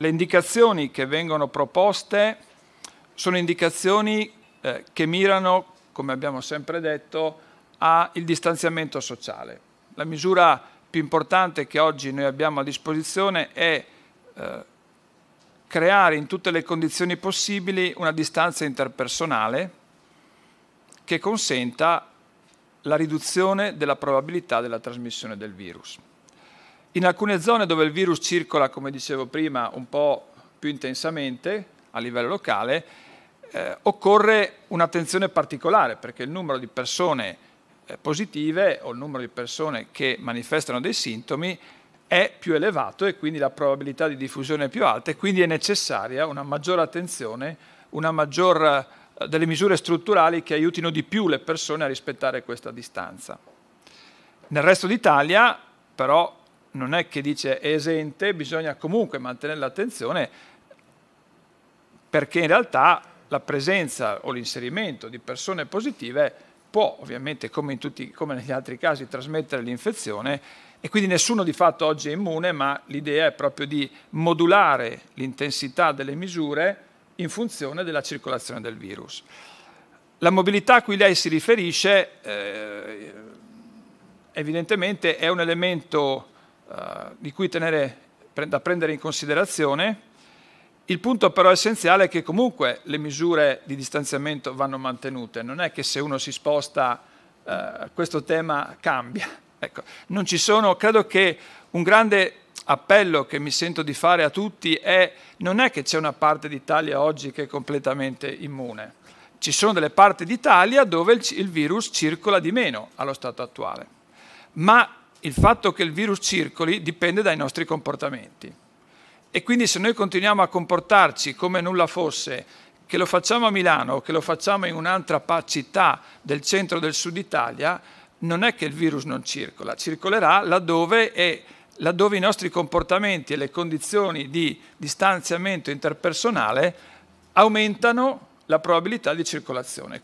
Le indicazioni che vengono proposte sono indicazioni eh, che mirano, come abbiamo sempre detto, al distanziamento sociale. La misura più importante che oggi noi abbiamo a disposizione è eh, creare in tutte le condizioni possibili una distanza interpersonale che consenta la riduzione della probabilità della trasmissione del virus. In alcune zone dove il virus circola, come dicevo prima, un po' più intensamente a livello locale, eh, occorre un'attenzione particolare perché il numero di persone eh, positive o il numero di persone che manifestano dei sintomi è più elevato e quindi la probabilità di diffusione è più alta e quindi è necessaria una maggiore attenzione, una maggior, eh, delle misure strutturali che aiutino di più le persone a rispettare questa distanza. Nel resto d'Italia però non è che dice esente, bisogna comunque mantenere l'attenzione perché in realtà la presenza o l'inserimento di persone positive può ovviamente, come, in tutti, come negli altri casi, trasmettere l'infezione e quindi nessuno di fatto oggi è immune, ma l'idea è proprio di modulare l'intensità delle misure in funzione della circolazione del virus. La mobilità a cui lei si riferisce eh, evidentemente è un elemento di cui tenere, da prendere in considerazione. Il punto però essenziale è che comunque le misure di distanziamento vanno mantenute, non è che se uno si sposta eh, questo tema cambia. Ecco, non ci sono, credo che un grande appello che mi sento di fare a tutti è non è che c'è una parte d'Italia oggi che è completamente immune, ci sono delle parti d'Italia dove il, il virus circola di meno allo stato attuale, ma il fatto che il virus circoli dipende dai nostri comportamenti. E quindi se noi continuiamo a comportarci come nulla fosse, che lo facciamo a Milano o che lo facciamo in un'altra città del centro del sud Italia, non è che il virus non circola, circolerà laddove, è, laddove i nostri comportamenti e le condizioni di distanziamento interpersonale aumentano la probabilità di circolazione.